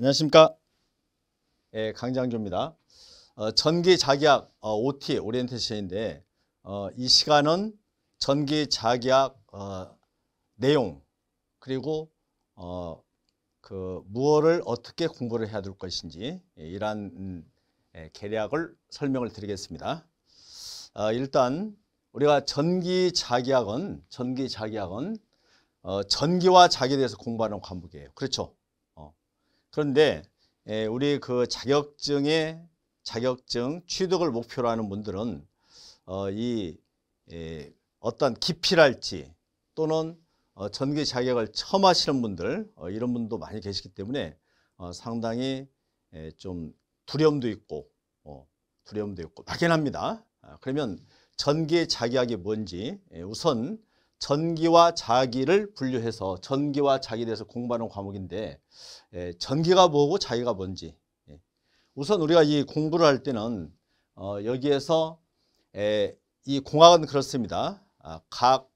안녕하십니까? 예, 강장조입니다. 어, 전기 자기학 어, OT 오리엔테이션인데 어, 이 시간은 전기 자기학 어, 내용 그리고 어, 그 무엇을 어떻게 공부를 해야 될 것인지 예, 이러한 음, 예, 계략을 설명을 드리겠습니다. 어, 일단 우리가 전기 자기학은 전기 자기학은 어, 전기와 자기에 대해서 공부하는 과목이에요. 그렇죠? 그런데 예, 우리 그 자격증의 자격증 취득을 목표로 하는 분들은 어, 이 에, 예, 어떤 기필할지 또는 어, 전기 자격을 처음 하시는 분들 어, 이런 분도 많이 계시기 때문에 어, 상당히 에, 예, 좀 두려움도 있고 어, 두려움도 있고 막연합니다. 아, 그러면 전기 자격이 뭔지 에, 우선 전기와 자기를 분류해서 전기와 자기에 대해서 공부하는 과목인데 예, 전기가 뭐고 자기가 뭔지 예. 우선 우리가 이 공부를 할 때는 어, 여기에서 예, 이 공학은 그렇습니다. 아, 각이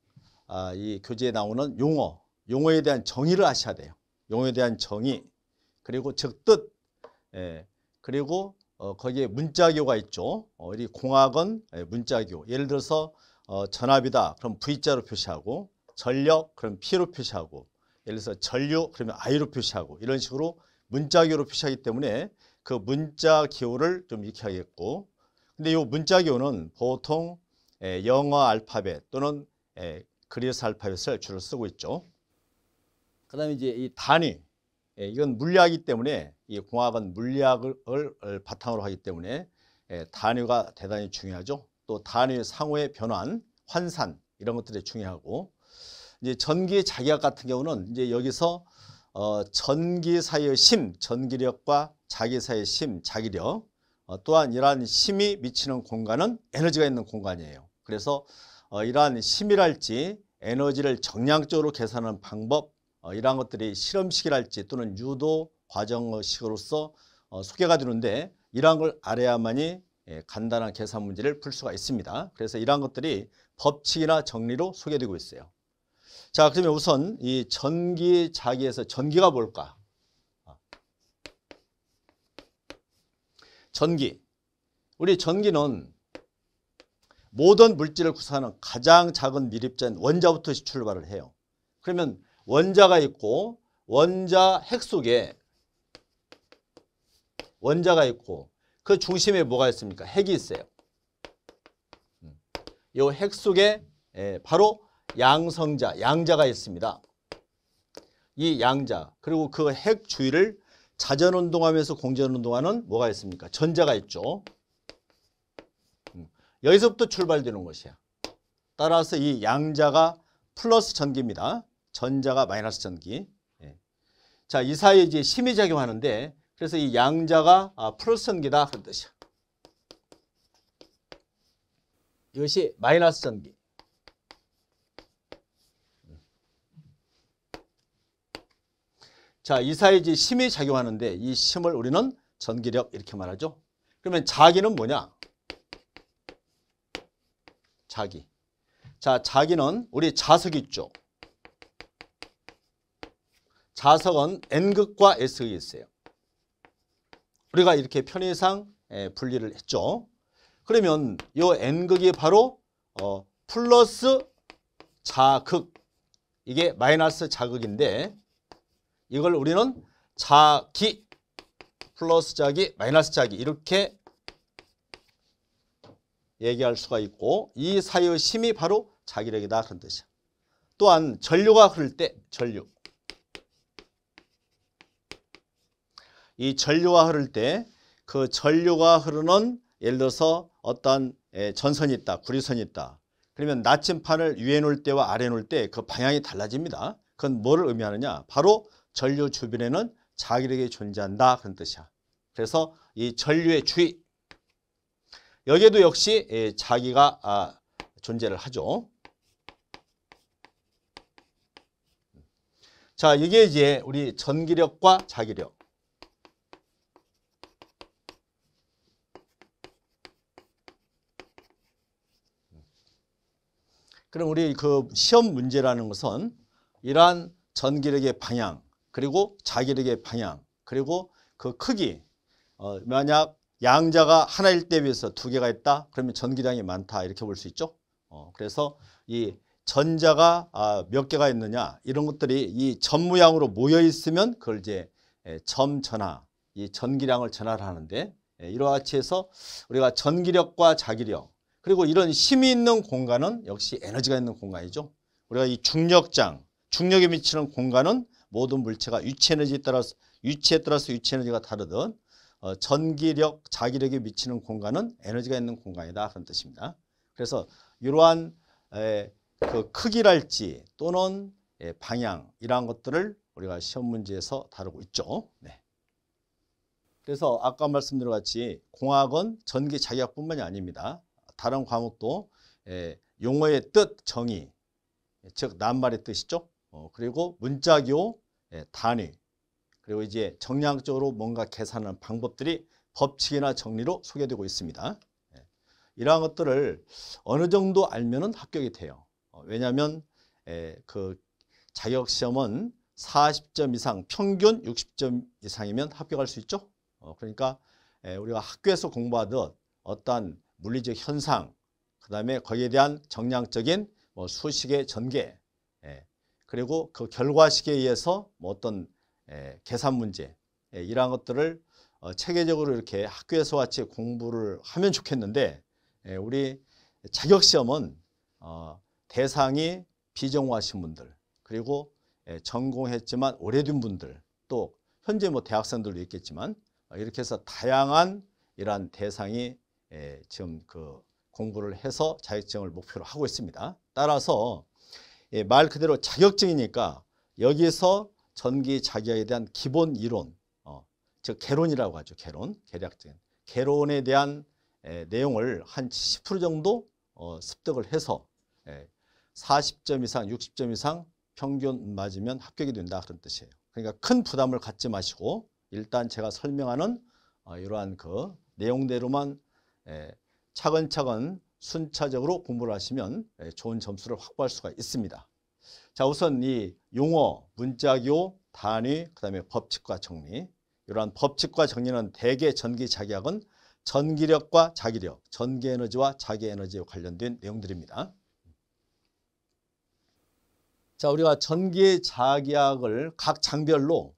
아, 교재에 나오는 용어, 용어에 대한 정의를 아셔야 돼요. 용어에 대한 정의, 그리고 즉 뜻, 그리고 어, 거기에 문자교가 있죠. 어, 이 공학은 문자교. 예를 들어서 어, 전압이다 그럼 V자로 표시하고 전력 그럼 P로 표시하고 예를 들어서 전류 그러면 I로 표시하고 이런 식으로 문자기호로 표시하기 때문에 그 문자기호를 좀 익혀야겠고 근데 이 문자기호는 보통 에, 예, 영어 알파벳 또는 에, 예, 그리스 알파벳을 주로 쓰고 있죠. 그 다음에 이제 이 단위 예, 이건 물리학이기 때문에 이 공학은 물리학을 바탕으로 하기 때문에 예, 단위가 대단히 중요하죠. 또단위 상호의 변환, 환산 이런 것들이 중요하고 이제 전기의 자기학 같은 경우는 이제 여기서 어, 전기 사이의 심, 전기력과 자기 사이의 심, 자기력 어, 또한 이러한 심이 미치는 공간은 에너지가 있는 공간이에요. 그래서 어, 이러한 심이랄지 에너지를 정량적으로 계산하는 방법 어, 이러한 것들이 실험식이랄지 또는 유도 과정식으로서 어, 소개가 되는데 이러한 걸 알아야만이 예, 간단한 계산 문제를 풀 수가 있습니다. 그래서 이러한 것들이 법칙이나 정리로 소개되고 있어요. 자, 그러면 우선 이 전기 자기에서 전기가 뭘까? 전기. 우리 전기는 모든 물질을 구성하는 가장 작은 미립자인 원자부터 출발을 해요. 그러면 원자가 있고 원자 핵 속에 원자가 있고 그 중심에 뭐가 있습니까? 핵이 있어요. 이핵 음. 속에 예, 바로 양성자, 양자가 있습니다. 이 양자 그리고 그 핵 주위를 자전운동하면서 공전운동하는 뭐가 있습니까? 전자가 있죠. 음. 여기서부터 출발되는 것이야. 따라서 이 양자가 플러스 전기입니다. 전자가 마이너스 전기. 예. 자, 이 사이에 이제 심의작용하는데 그래서 이 양자가 아, 플러스전기다 그런 뜻이야. 이것이 마이너스 전기. 자, 이 사이에 심이 작용하는데 이 심을 우리는 전기력 이렇게 말하죠. 그러면 자기는 뭐냐? 자기. 자, 자기는 우리 자석 있죠. 자석은 N극과 S극이 있어요. 우리가 이렇게 편의상 예, 분리를 했죠. 그러면 이 n극이 바로 어, 플러스 자극 이게 마이너스 자극인데 이걸 우리는 자기 플러스 자기 마이너스 자기 이렇게 얘기할 수가 있고 이사이 심이 바로 자기력이다 그런 뜻이야. 또한 전류가 흐를 때 전류 이 전류가 흐를 때 그 전류가 흐르는 예를 들어서 어떤 예, 전선이 있다, 구리선이 있다. 그러면 나침판을 위에 놓을 때와 아래 놓을 때 그 방향이 달라집니다. 그건 뭐를 의미하느냐? 바로 전류 주변에는 자기력이 존재한다 그런 뜻이야. 그래서 이 전류의 주의 여기에도 역시 예, 자기가 아, 존재를 하죠. 자, 이게 이제 우리 전기력과 자기력 그럼 우리 그 시험 문제라는 것은 이러한 전기력의 방향 그리고 자기력의 방향 그리고 그 크기 어, 만약 양자가 하나일 때 비해서 두 개가 있다 그러면 전기량이 많다 이렇게 볼 수 있죠 어, 그래서 이 전자가 아, 몇 개가 있느냐 이런 것들이 이전무양으로 모여 있으면 그걸 이제 점 전하 이 전기량을 전하를 하는데 이와 같이 해서 우리가 전기력과 자기력 그리고 이런 힘이 있는 공간은 역시 에너지가 있는 공간이죠. 우리가 이 중력장, 중력에 미치는 공간은 모든 물체가 유체에너지에 따라서 유체에 따라서 유체에너지가 다르듯 어, 전기력, 자기력에 미치는 공간은 에너지가 있는 공간이다 그런 뜻입니다. 그래서 이러한 에, 그 크기랄지 또는 에, 예, 방향 이러한 것들을 우리가 시험 문제에서 다루고 있죠. 네. 그래서 아까 말씀드린 것 같이 공학은 전기 자기학뿐만이 아닙니다. 다른 과목도 예, 용어의 뜻 정의, 예, 즉 낱말의 뜻이죠. 어, 그리고 문자교 예, 단위, 그리고 이제 정량적으로 뭔가 계산하는 방법들이 법칙이나 정리로 소개되고 있습니다. 예, 이러한 것들을 어느 정도 알면 합격이 돼요. 어, 왜냐하면 예, 그 자격시험은 40점 이상, 평균 60점 이상이면 합격할 수 있죠. 어, 그러니까 예, 우리가 학교에서 공부하듯 어떠한 물리적 현상, 그 다음에 거기에 대한 정량적인 뭐 수식의 전개, 예, 그리고 그 결과식에 의해서 뭐 어떤 예, 계산 문제, 예, 이러한 것들을 어, 체계적으로 이렇게 학교에서 같이 공부를 하면 좋겠는데, 예, 우리 자격시험은 어, 대상이 비정화하신 분들, 그리고 예, 전공했지만 오래된 분들, 또 현재 뭐 대학생들도 있겠지만, 어, 이렇게 해서 다양한 이러한 대상이 예, 지금 그 공부를 해서 자격증을 목표로 하고 있습니다. 따라서 예, 말 그대로 자격증이니까 여기서 전기 자격에 대한 기본 이론, 어, 즉 개론이라고 하죠. 개론, 개략적인 개론에 대한 에, 예, 내용을 한70% 정도 어, 습득을 해서 에, 예, 40점 이상, 60점 이상 평균 맞으면 합격이 된다 그런 뜻이에요. 그러니까 큰 부담을 갖지 마시고 일단 제가 설명하는 어, 이러한 그 내용대로만 예, 차근차근 순차적으로 공부를 하시면 예, 좋은 점수를 확보할 수가 있습니다. 자 우선 이 용어, 문자교, 단위, 그 다음에 법칙과 정리 이러한 법칙과 정리는 대개 전기자기학은 전기력과 자기력, 전기에너지와 자기에너지에 관련된 내용들입니다. 자 우리가 전기자기학을 각 장별로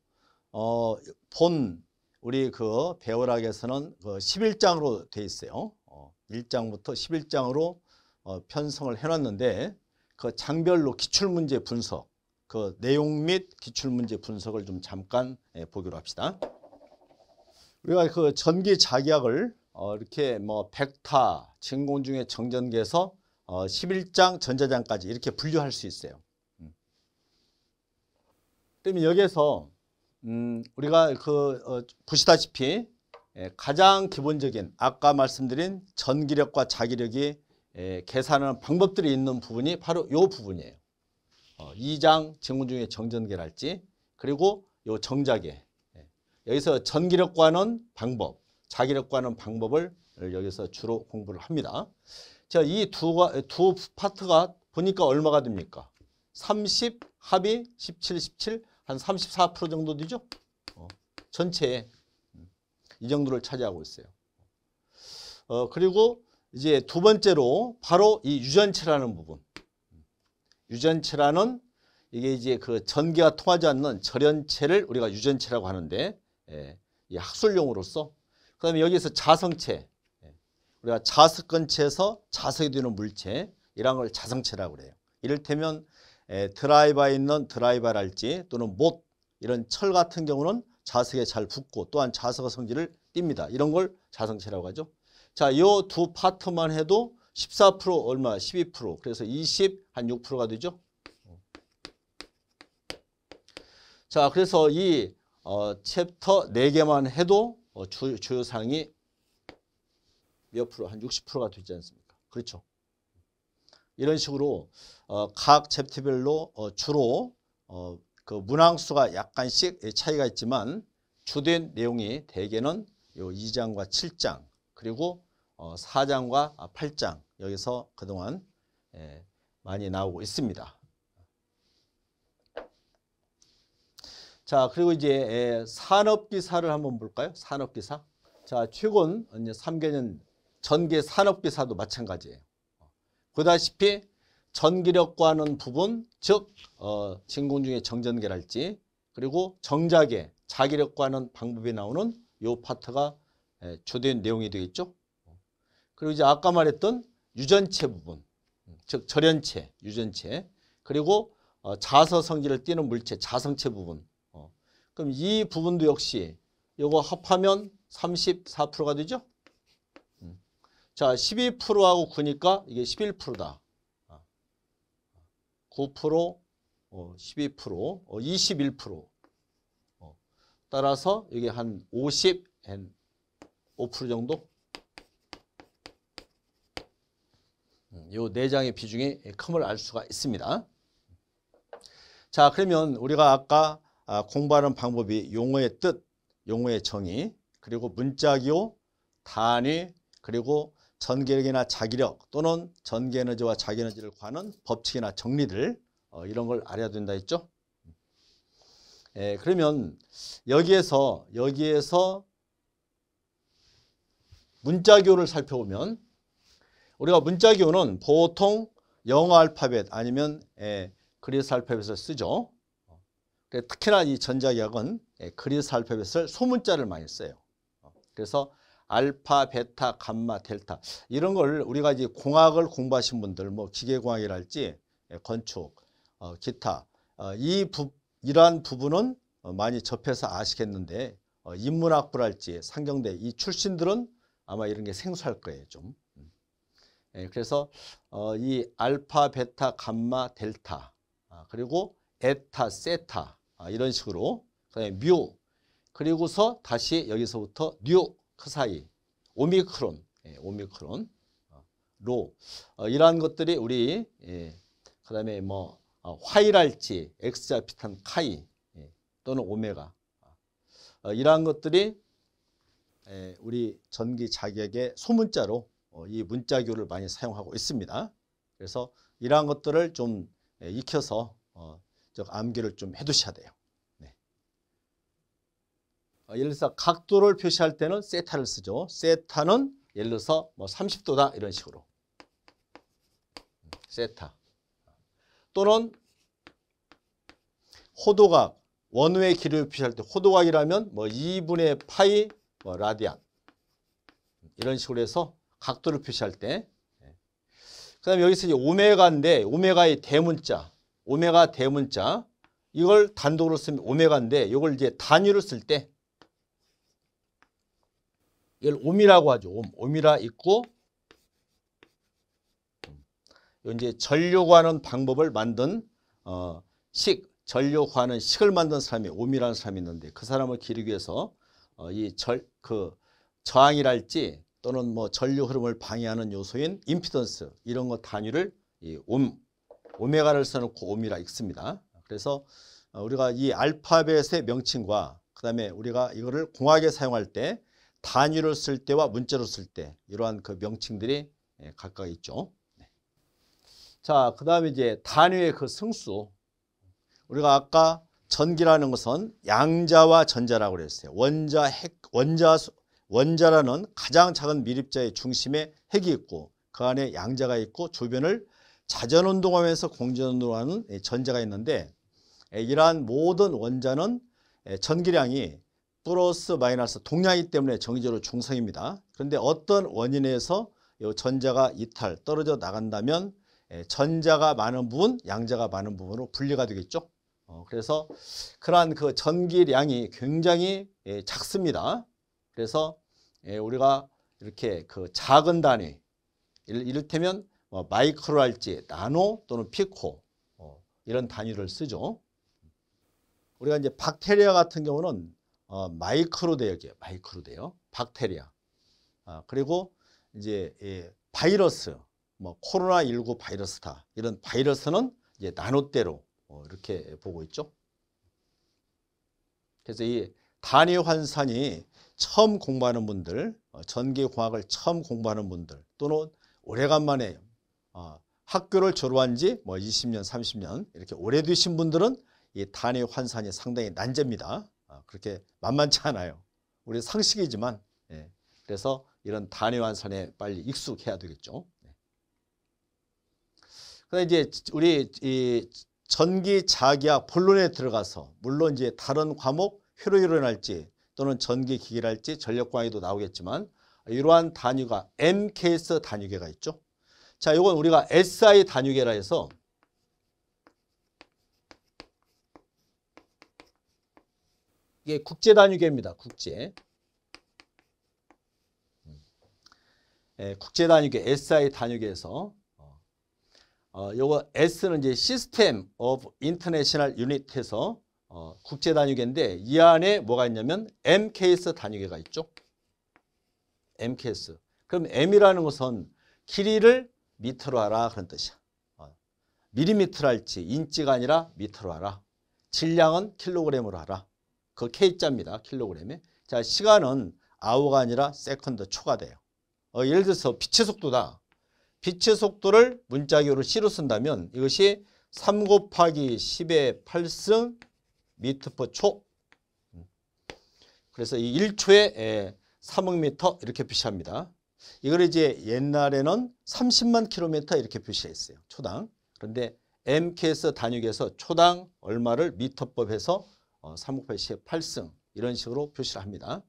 어, 본 우리 그 배열학에서는 그 11장으로 돼 있어요. 어, 1장부터 11장으로 어, 편성을 해놨는데 그 장별로 기출문제 분석, 그 내용 및 기출문제 분석을 좀 잠깐 예, 보기로 합시다. 우리가 그 전기 자기학을 어, 이렇게 뭐 백타, 진공중의 정전기에서 어, 11장 전자장까지 이렇게 분류할 수 있어요. 음. 그러면 여기에서 음, 우리가 그 어, 보시다시피 예, 가장 기본적인 아까 말씀드린 전기력과 자기력이 예, 계산하는 방법들이 있는 부분이 바로 이 부분이에요. 어, 2장 증후중에 정전계랄지 그리고 이 정자계 예, 여기서 전기력과는 방법, 자기력과는 방법을 여기서 주로 공부를 합니다. 자, 이두 두 파트가 보니까 얼마가 됩니까? 30 합이 17, 17 한34% 정도 되죠? 어, 전체에 이 정도를 차지하고 있어요. 어, 그리고 이제 두 번째로 바로 이 유전체라는 부분. 유전체라는 이게 이제 그 전개가 통하지 않는 절연체를 우리가 유전체라고 하는데 예, 이 학술용으로서 그다음에 여기서 자성체 예, 우리가 자습근체에서 자석이 되는 물체 이런 걸 자성체라고 그래요. 이를테면 드라이버에 있는 드라이버랄지 또는 못 이런 철 같은 경우는 자석에 잘 붙고 또한 자석의 성질을 띱니다. 이런 걸 자성체라고 하죠. 자, 이 두 파트만 해도 14% 얼마? 12% 그래서 20 한 6%가 되죠. 자, 그래서 이 어, 챕터 4개만 해도 어, 주, 주요 사항이 몇 프로? 한 60%가 되지 않습니까? 그렇죠. 이런 식으로 어, 각 챕터별로 어, 주로 어, 그 문항수가 약간씩 차이가 있지만 주된 내용이 대개는 요 2장과 7장 그리고 어, 4장과 8장 아, 여기서 그동안 예, 많이 나오고 있습니다. 자 그리고 이제 예, 산업기사를 한번 볼까요? 산업기사. 자 최근 3개년 전개 산업기사도 마찬가지예요. 보다시피 전기력과는 부분, 즉 어, 진공 중에 정전계랄지 그리고 정자계, 자기력과는 방법이 나오는 요 파트가 예, 주된 내용이 되겠죠. 그리고 이제 아까 말했던 유전체 부분, 즉 절연체, 유전체, 그리고 어, 자서성질을 띠는 물체, 자성체 부분. 어, 그럼 이 부분도 역시 요거 합하면 34%가 되죠. 자, 12%하고 9니까 이게 11%다. 9%, 어, 12%, 어, 21%. 어, 어, 따라서 이게 한 50, 한5% 정도? 이 음, 내장의 네 비중이 큼을 알 수가 있습니다. 자, 그러면 우리가 아까 아, 공부하는 방법이 용어의 뜻, 용어의 정의, 그리고 문자기호, 단위, 그리고 전기력이나 자기력 또는 전기에너지와 자기에너지를 구하는 법칙이나 정리들 어, 이런 걸 알아야 된다 했죠. 예, 그러면 여기에서 여기에서 문자교를 살펴보면 우리가 문자교는 보통 영어 알파벳 아니면 예, 그리스 알파벳을 쓰죠. 특히나 이 전자기학은 예, 그리스 알파벳을 소문자를 많이 써요. 어, 그래서 알파, 베타, 감마, 델타 이런 걸 우리가 이제 공학을 공부하신 분들 뭐 기계공학이랄지 예, 건축, 어, 기타 어, 이 부, 이러한 부분은 어, 많이 접해서 아시겠는데 어, 인문학부랄지 상경대 이 출신들은 아마 이런 게 생소할 거예요 좀. 음. 예, 그래서 어, 이 알파, 베타, 감마, 델타 아, 그리고 에타, 세타 아, 이런 식으로 그다음에 뮤 그리고서 다시 여기서부터 뉴그 사이 오미크론, 예, 오미크론, 어, 로 어, 이러한 것들이 우리 예, 그다음에 뭐 어, 화이랄지, 엑스자 피탄 카이 예, 또는 오메가 어, 이러한 것들이 예, 우리 전기 자격의 소문자로 어, 이 문자교를 많이 사용하고 있습니다. 그래서 이러한 것들을 좀 예, 익혀서 어, 즉 암기를 좀 해두셔야 돼요. 어, 예를 들어서 각도를 표시할 때는 세타를 쓰죠. 세타는 예를 들어서 뭐 30도다 이런 식으로. 세타. 또는 호도각, 원외 길이를 표시할 때 호도각이라면 뭐 2분의 파이 뭐 라디안. 이런 식으로 해서 각도를 표시할 때. 예. 그 다음에 여기서 이제 오메가인데 오메가의 대문자, 오메가 대문자 이걸 단독으로 쓰면 오메가인데 이걸 이제 단위로 쓸때 이걸 오미라고 하죠. 옴. 오미라 있고 음. 이제 전류하는 방법을 만든 어, 식, 전류하는 식을 만든 사람이 오미라는 사람이 있는데 그 사람을 기르기 위해서 어, 이절그 저항이랄지 또는 뭐 전류 흐름을 방해하는 요소인 임피던스 이런 것 단위를 이 옴, 오메가를 써놓고 옴이라 읽습니다. 그래서 어, 우리가 이 알파벳의 명칭과 그 다음에 우리가 이거를 공학에 사용할 때 단위로 쓸 때와 문자로 쓸 때 이러한 그 명칭들이 예, 각각 있죠. 네. 자, 그 다음에 이제 단위의 그 승수. 우리가 아까 전기라는 것은 양자와 전자라고 그랬어요. 원자, 핵, 원자, 원자라는 가장 작은 미립자의 중심에 핵이 있고 그 안에 양자가 있고 주변을 자전운동하면서 공전운동하는 예, 전자가 있는데 예, 이러한 모든 원자는 전기량이 플러스 마이너스 동량이 때문에 정의적으로 중성입니다. 그런데 어떤 원인에서 전자가 이탈, 떨어져 나간다면 예, 전자가 많은 부분, 양자가 많은 부분으로 분리가 되겠죠. 어, 그래서 그러한 그 전기량이 굉장히 예, 작습니다. 그래서 예, 우리가 이렇게 그 작은 단위, 이를테면 뭐 마이크로 할지 나노 또는 피코 어, 이런 단위를 쓰죠. 우리가 이제 박테리아 같은 경우는 어, 마이크로대요, 마이크로대요, 박테리아, 아, 그리고 이제 예, 바이러스, 뭐 코로나 19 바이러스다 이런 바이러스는 이제 나노대로 어, 이렇게 보고 있죠. 그래서 이 단위 환산이 처음 공부하는 분들, 어, 전기공학을 처음 공부하는 분들 또는 오래간만에 어, 학교를 졸업한 지뭐 20년, 30년 이렇게 오래 되신 분들은 이 단위 환산이 상당히 난제입니다. 그렇게 만만치 않아요. 우리 상식이지만 예. 그래서 이런 단위환산에 빨리 익숙해야 되겠죠. 그 이제 우리 이 전기 자기학 본론에 들어가서 물론 이제 다른 과목 회로이론할지 또는 전기 기기랄지 전력 광의도 나오겠지만 이러한 단위가 M 케이스 단위계가 있죠. 자, 이건 우리가 SI 단위계라 해서 이게 예, 국제 단위계입니다. 국제. 음. 예, 국제 단위계 SI 단위계에서 어, 어, 요거 S는 이제 시스템 of 인터내셔널 유닛에서 어, 국제 단위계인데 이 안에 뭐가 있냐면 MKS 단위계가 있죠. MKS. 그럼 M이라는 것은 길이를 미터로 하라 그런 뜻이야. 어, 밀리미터랄지 인치가 아니라 미터로 하라. 질량은 킬로그램으로 하라. 그 K자입니다. 킬로그램에. 자, 시간은 아우가 아니라 세컨드 초가 돼요. 어, 예를 들어서 빛의 속도다. 빛의 속도를 문자기호로 C로 쓴다면 이것이 3 곱하기 10의 8승 미터 퍼 초. 음. 그래서 이 1초에 3억 미터 이렇게 표시합니다. 이걸 이제 옛날에는 30만 킬로미터 이렇게 표시했어요. 초당. 그런데 MKS 단위에서 초당 얼마를 미터법해서 368시 어, 8승 이런 식으로 표시를 합니다.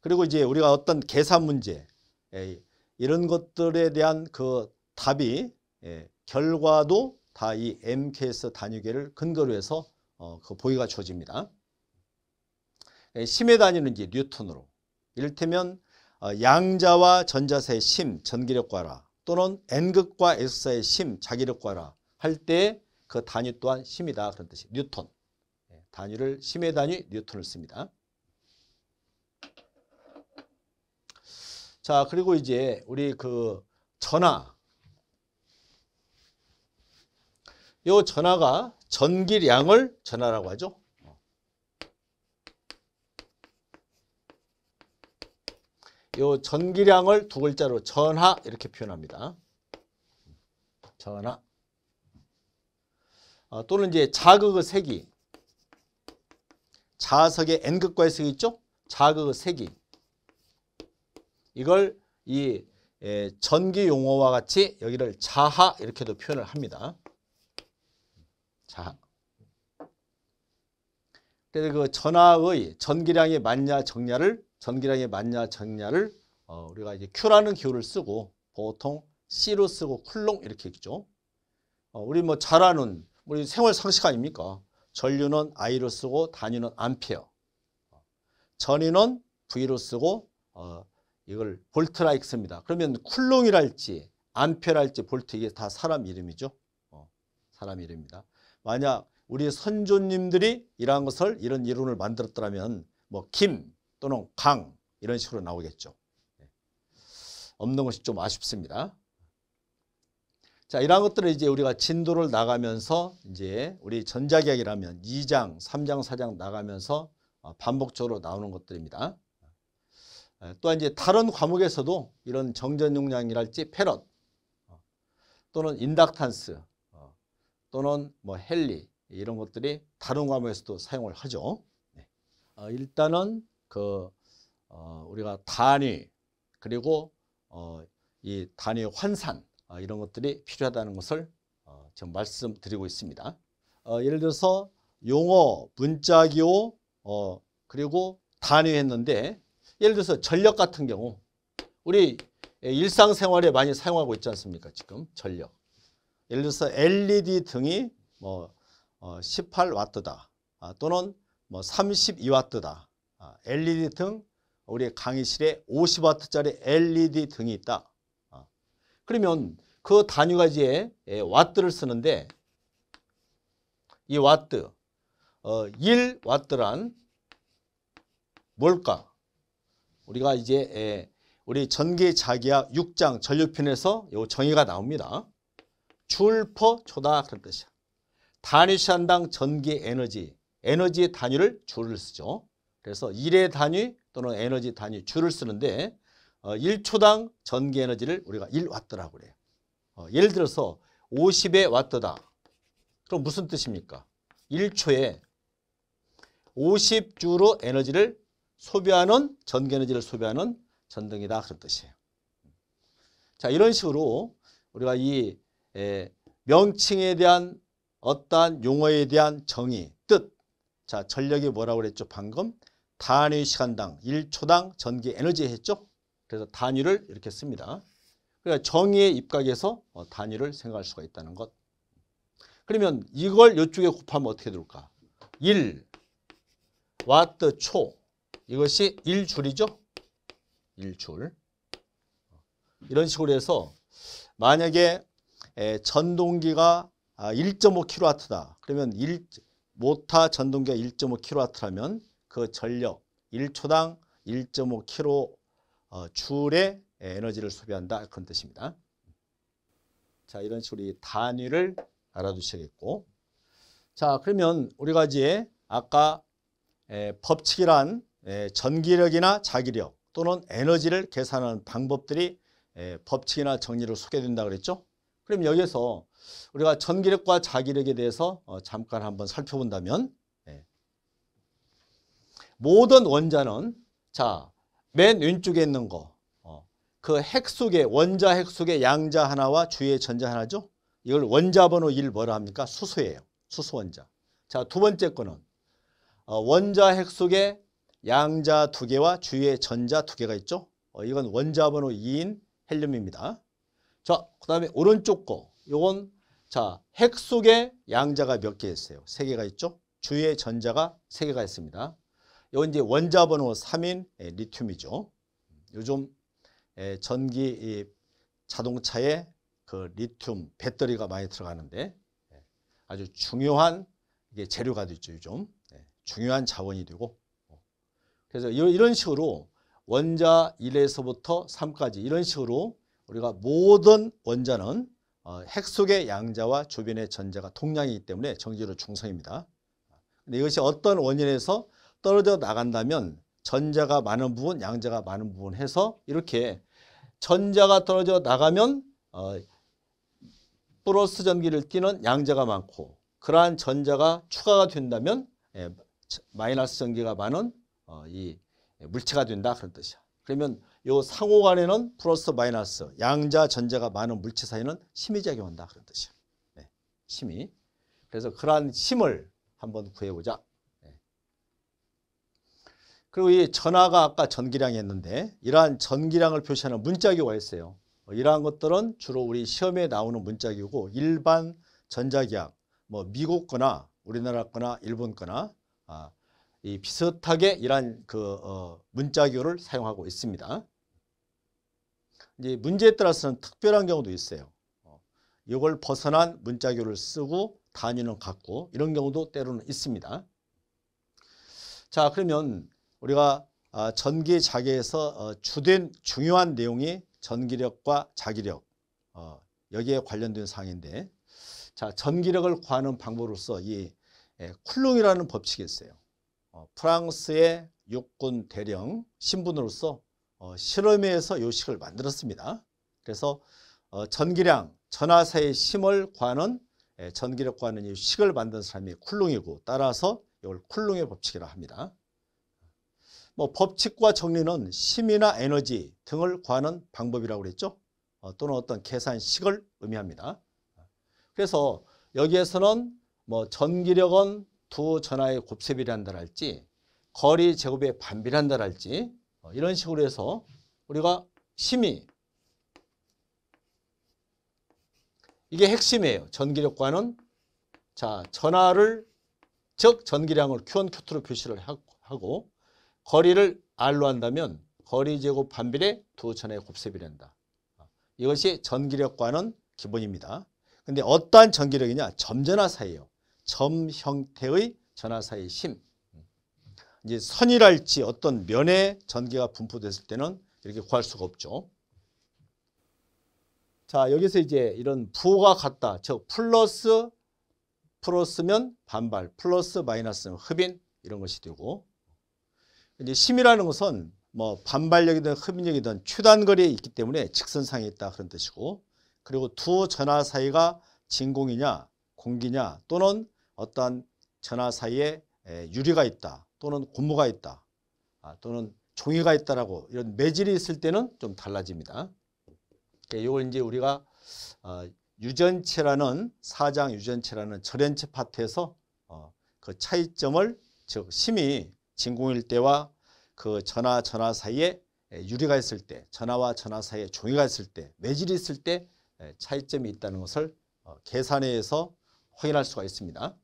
그리고 이제 우리가 어떤 계산 문제 예, 이런 것들에 대한 그 답이 예, 결과도 다 이 MKS 단위계를 근거로 해서 어, 그 보기가 주어집니다. 예, 심의 단위는 이제 뉴턴으로 이를테면 어, 양자와 전자세의 심, 전기력과라 또는 N극과 S사의 심, 자기력과라 할 때 그 단위 또한 심이다 그런 뜻이 뉴턴 단위를 힘의 단위 뉴턴을 씁니다. 자, 그리고 이제 우리 그 전하 요 전하가 전기량을 전하라고 하죠. 요 전기량을 두 글자로 전하 이렇게 표현합니다. 전하. 어, 또는 이제 자극의 세기 자석의 N극과 S극 있죠? 자극의 색이. 이걸 이 전기 용어와 같이 여기를 자하 이렇게도 표현을 합니다. 자하. 그래서 그 전하의 전기량의 맞냐 적냐를 전기량의 맞냐 적냐를 어, 우리가 이제 Q라는 기호를 쓰고 보통 C로 쓰고 쿨롱 이렇게 읽죠. 어, 우리 뭐잘 아는 우리 생활 상식 아닙니까? 전류는 I로 쓰고 단위는 암페어. 전위는 V로 쓰고 어, 이걸 볼트라익 씁니다. 그러면 쿨롱이랄지 암페랄지 볼트 이게 다 사람 이름이죠. 어, 사람 이름입니다. 만약 우리 선조님들이 이러한 것을 이런 이론을 만들었더라면 뭐 김 또는 강 이런 식으로 나오겠죠. 예. 없는 것이 좀 아쉽습니다. 자, 이런 것들을 이제 우리가 진도를 나가면서 이제 우리 전자계약이라면 2장, 3장, 4장 나가면서 어, 반복적으로 나오는 것들입니다. 또한 이제 다른 과목에서도 이런 정전 용량이랄지 패럿 어, 또는 인닥탄스 어, 또는 뭐 헨리 이런 것들이 다른 과목에서도 사용을 하죠. 네. 일단은 그 우리가 단위 그리고 이 단위 환산 어, 이런 것들이 필요하다는 것을 어, 지금 말씀드리고 있습니다. 어, 예를 들어서 용어, 문자기호, 그리고 단위했는데 예를 들어서 전력 같은 경우 우리 일상생활에 많이 사용하고 있지 않습니까? 지금 전력. 예를 들어서 LED 등이 뭐1 8와다 아, 또는 뭐3 2와다 LED 등 우리 강의실에 5 0와짜리 LED 등이 있다 그러면 그 단위가지에 와트를 예, 쓰는데 이 와트 어, 1와트란 뭘까? 우리가 이제 에, 예, 우리 전기자기압 6장 전류편에서 요 정의가 나옵니다. 줄퍼 초다 그런 뜻이야. 단위 시간당 전기 에너지, 에너지 의 단위를 줄을 쓰죠. 그래서 1의 단위 또는 에너지 단위 줄을 쓰는데 1초당 어, 전기 에너지를 우리가 1와트라고 그래요. 어, 예를 들어서 50의 와트다. 그럼 무슨 뜻입니까? 1초에 50주로 에너지를 소비하는 전기 에너지를 소비하는 전등이다 그런 뜻이에요. 자 이런 식으로 우리가 이 에, 명칭에 대한 어떠한 용어에 대한 정의, 뜻. 자 전력이 뭐라고 그랬죠? 방금 단위 시간당 1초당 전기 에너지 했죠? 그래서 단위를 이렇게 씁니다. 그러니까 정의의 입각에서 어, 단위를 생각할 수가 있다는 것. 그러면 이걸 이쪽에 곱하면 어떻게 될까? 1 와트 초 이것이 1줄이죠? 1줄 이런 식으로 해서 만약에 전동기가 1.5kW다 아, 그러면 1, 모타 전동기가 1.5kW라면 그 전력 1초당 1.5kW 어, 줄의 에너지를 소비한다 그런 뜻입니다. 자 이런 식으로 이 단위를 알아두셔야겠고 자 그러면 우리가 이제 아까 에, 법칙이란 에, 전기력이나 자기력 또는 에너지를 계산하는 방법들이 에, 법칙이나 정리로 소개된다 그랬죠? 그럼 여기서 우리가 전기력과 자기력에 대해서 어, 잠깐 한번 살펴본다면 예. 모든 원자는 자맨 왼쪽에 있는 거. 어. 그핵 속에 원자 핵 속에 양자 하나와 주위에 전자 하나죠. 이걸 원자 번호 1 뭐라 합니까? 수소예요. 수소 원자. 자, 두 번째 거는 어, 원자 핵 속에 양자 두 개와 주위에 전자 두 개가 있죠. 어, 이건 원자 번호 2인 헬륨입니다. 자, 그다음에 오른쪽 거. 요건 자, 핵 속에 양자가 몇 개 있어요? 세 개가 있죠. 주위에 전자가 세 개가 있습니다. 이건 이제 원자 번호 3인 예, 리튬이죠. 요즘 예, 전기 자동차에 그 리튬 배터리가 많이 들어가는데 예, 아주 중요한 재료가 되죠 요즘 중요한 자원이 되고 그래서 이런 식으로 원자 1에서부터 3까지 이런 식으로 우리가 모든 원자는 어, 핵 속의 양자와 주변의 전자가 동량이기 때문에 정제로 중성입니다. 근데 이것이 어떤 원인에서 떨어져 나간다면 전자가 많은 부분, 양자가 많은 부분 해서 이렇게 전자가 떨어져 나가면 어, 플러스 전기를 띠는 양자가 많고 그러한 전자가 추가가 된다면 예, 마이너스 전기가 많은 어, 이 물체가 된다 그런 뜻이야. 그러면 요 상호간에는 플러스 마이너스 양자 전자가 많은 물체 사이는 심이 작용한다 그런 뜻이야. 네, 심이. 그래서 그러한 심을 한번 구해보자. 그리고 이전화가 아까 전기량 이었는데 이러한 전기량을 표시하는 문자기호가 있어요. 뭐 이러한 것들은 주로 우리 시험에 나오는 문자기호고 일반 전자기학, 뭐 미국 거나 우리나라 거나 일본 거나 아, 이 비슷하게 이러한 그 어, 문자기호를 사용하고 있습니다. 이제 문제에 따라서는 특별한 경우도 있어요. 어, 이걸 벗어난 문자교를 쓰고 단위는 같고 이런 경우도 때로는 있습니다. 자 그러면 우리가 어, 전기 자기에서 어, 주된 중요한 내용이 전기력과 자기력 어, 여기에 관련된 사항인데 자 전기력을 구하는 방법으로서 이 예, 쿨롱이라는 법칙이 있어요. 프랑스의 육군 대령 신분으로서 실험에서 요식을 만들었습니다. 그래서 전기량, 전하사의 힘을 구하는 예, 전기력 구하는 요 식을 만든 사람이 쿨롱이고 따라서 이걸 쿨롱의 법칙이라 합니다. 뭐 법칙과 정리는 심이나 에너지 등을 구하는 방법이라고 그랬죠. 어, 또는 어떤 계산식을 의미합니다. 그래서 여기에서는 뭐 전기력은 두 전하의 곱셈이라 다랄지 거리 제곱의 반비라 다랄지 어, 이런 식으로 해서 우리가 힘이 이게 핵심이에요. 전기력과는 자 전하를 즉 전기량을 Q1, Q2로 표시를 하고 거리를 R로 한다면 거리 제곱 반비례 두 천의 곱셈이 된다. 이것이 전기력과는 기본입니다. 근데 어떠한 전기력이냐? 점전화 사이에요. 점 형태의 전화 사이 심. 이제 선이랄지 어떤 면에 전기가 분포됐을 때는 이렇게 구할 수가 없죠. 자, 여기서 이제 이런 부호가 같다. 즉 플러스 플러스면 반발, 플러스 마이너스는 흡인 이런 것이 되고 이제 심이라는 것은 뭐 반발력이든 흡인력이든 최단거리에 있기 때문에 직선상에 있다 그런 뜻이고 그리고 두전화 사이가 진공이냐 공기냐 또는 어떠한 전화 사이에 유리가 있다 또는 고무가 있다 아, 또는 종이가 있다라고 이런 매질이 있을 때는 좀 달라집니다. 이걸 그러니까 이제 우리가 어, 유전체라는 사장 유전체라는 절연체 파트에서 어, 그 차이점을 즉 심이 진공일 때와 그 전하 전하 사이에 유리가 있을 때 전하와 전하 사이에 종이가 있을 때매질이 있을 때 차이점이 있다는 것을 어, 계산해서 확인할 수가 있습니다.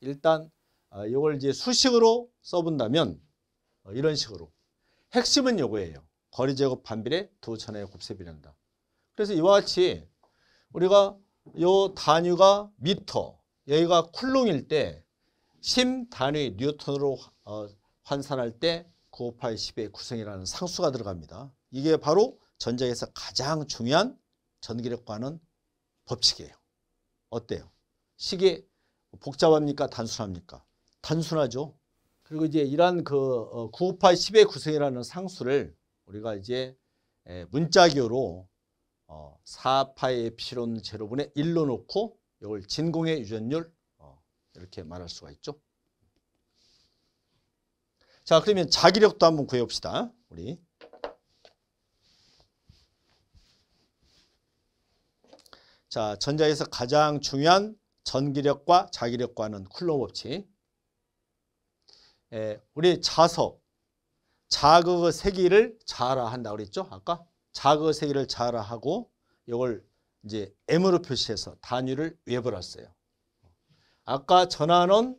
일단 이걸 어, 이제 수식으로 써본다면 어, 이런 식으로 핵심은 요거예요. 거리 제곱 반비례 두 전의 곱셈이란다. 그래서 이와 같이 우리가 요 단위가 미터, 여기가 쿨롱일 때 심 단위 뉴턴으로 어, 환산할 때9 5 8 10의 구성이라는 상수가 들어갑니다. 이게 바로 전자에서 가장 중요한 전기력과는 법칙이에요. 어때요? 시계 복잡합니까? 단순합니까? 단순하죠. 그리고 이제 이러한 그 9, 5, 8, 10의 구성이라는 상수를 우리가 이제 문자교로 4, 파의 필온 제로분의 1로 놓고 이걸 진공의 유전율 어, 이렇게 말할 수가 있죠. 자 그러면 자기력도 한번 구해봅시다. 우리 자 전자에서 가장 중요한 전기력과 자기력과는 쿨롬 법칙 예, 우리 자석 자극의 세기를 자라한다 그랬죠 아까 자극의 세기를 자라하고 이걸 이제 M으로 표시해서 단위를 외벌었어요 아까 전환원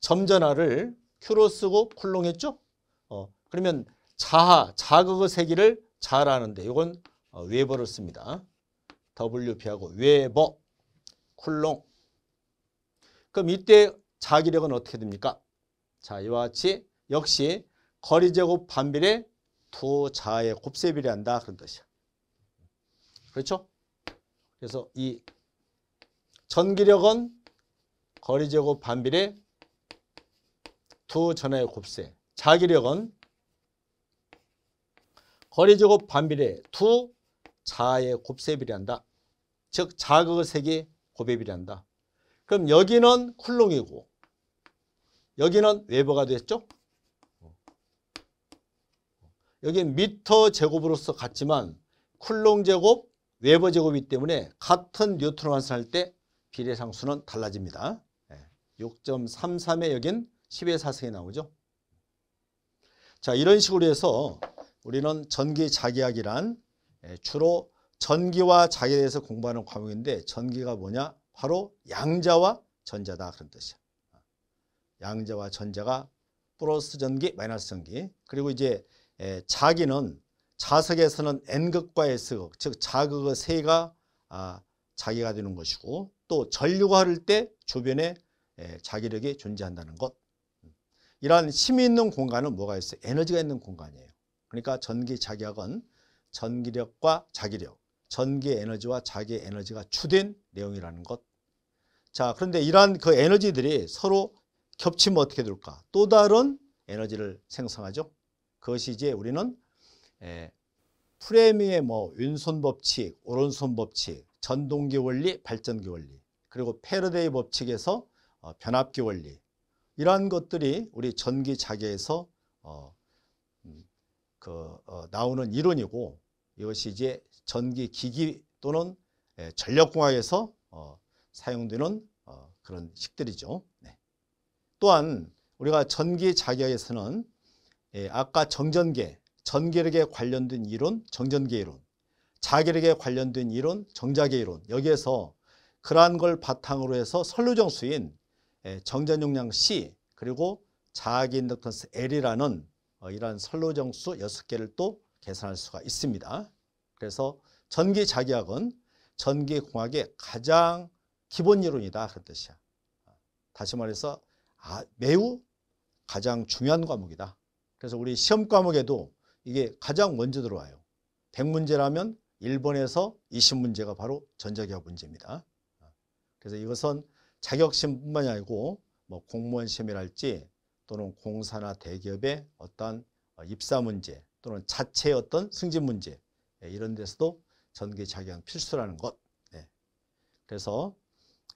점전화를 Q로 쓰고 쿨롱했죠 어, 그러면 자하, 자극의 세기를 자라는데 이건 어, 웨버를 씁니다. WP하고 웨버, 콜롱. 그럼 이때 자기력은 어떻게 됩니까? 자, 이와 같이 역시 거리 제곱 반비례 두 자의 곱셈비례 한다 그런 뜻이야. 그렇죠? 그래서 이 전기력은 거리 제곱 반비례 두 전의 곱세 자기력은 거리제곱 반비례 두 자의 곱세 비례한다. 즉 자극의 색이 곱에 비례한다. 그럼 여기는 쿨롱이고 여기는 웨버가 됐죠? 여기는 미터 제곱으로서 같지만 쿨롱 제곱, 웨버 제곱이기 때문에 같은 뉴트론 환산할 때 비례상수는 달라집니다. 6.33에 예, 여긴 10의 4승에 나오죠. 자 이런 식으로 해서 우리는 전기자기학이란 예, 주로 전기와 자기에 대해서 공부하는 과목인데 전기가 뭐냐? 바로 양자와 전자다 그런 뜻이야. 양자와 전자가 플러스 전기, 마이너스 전기. 그리고 이제 예, 자기는 자석에서는 N극과 S극, 즉 자극의 세가 아, 자기가 되는 것이고 또 전류가 흐를 때 주변에 예, 자기력이 존재한다는 것. 이러한 힘이 있는 공간은 뭐가 있어요? 에너지가 있는 공간이에요. 그러니까 전기 자격은 전기력과 자기력, 전기 에너지와 자기 에너지가 추된 내용이라는 것. 자, 그런데 이러한 그 에너지들이 서로 겹치면 어떻게 될까? 또 다른 에너지를 생성하죠. 그것이 이제 우리는 에, 프레미의 뭐 왼손 법칙, 오른손 법칙, 전동기 원리, 발전기 원리, 그리고 패러데이 법칙에서 어, 변압기 원리, 이러한 것들이 우리 전기자계에서 어, 음, 그, 어, 나오는 이론이고 이것이 이제 전기기기 또는 예, 전력공학에서 어, 사용되는 어, 그런 식들이죠. 네. 또한 우리가 전기자계에서는 예, 아까 정전계, 전기력에 관련된 이론, 정전계 이론, 자기력에 관련된 이론, 정자계 이론 여기에서 그러한 걸 바탕으로 해서 선료정수인 예, 정전 용량 C 그리고 자기 인덕턴스 L이라는 어, 이러한 선로정수 6개를 또 계산할 수가 있습니다. 그래서 전기 자기학은 전기 공학의 가장 기본 이론이다 그런 뜻이야. 다시 말해서 아, 매우 가장 중요한 과목이다. 그래서 우리 시험 과목에도 이게 가장 먼저 들어와요. 100문제라면 1번에서 20문제가 바로 전자기학 문제입니다. 그래서 이것은 자격심뿐만이 아니고 뭐 공무원 시험이랄지 또는 공사나 대기업의 어떤 어, 입사 문제 또는 자체의 어떤 승진 문제 예, 이런 데서도 전기 자격은 필수라는 것. 예. 그래서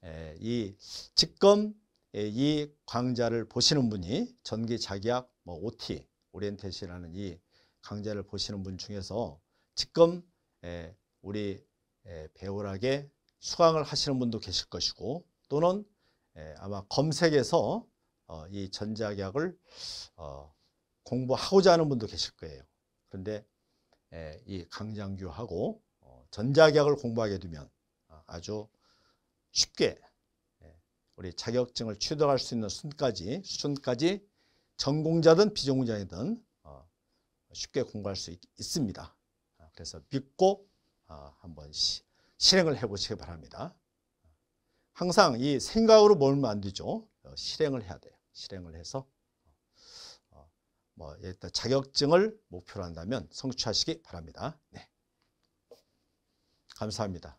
예, 이 직검 이 강좌를 보시는 분이 전기 자기학 뭐 OT 오리엔테시라는이 강좌를 보시는 분 중에서 지금 우리 배우락에 수강을 하시는 분도 계실 것이고 또는 예, 아마 검색에서 어, 이 전자계약을 어, 공부하고자 하는 분도 계실 거예요. 그런데 예, 이 강장규하고 어, 전자계약을 공부하게 되면 아주 쉽게 예, 우리 자격증을 취득할 수 있는 순까지 수준까지 전공자든 비전공자이든 쉽게 공부할 수 있, 습니다 아, 그래서 믿고 한번 시, 실행을 해보시기 바랍니다. 항상 이 생각으로 몰면 안 되죠. 어, 실행을 해야 돼요. 실행을 해서 어, 뭐 일단 자격증을 목표로 한다면 성취하시기 바랍니다. 네. 감사합니다.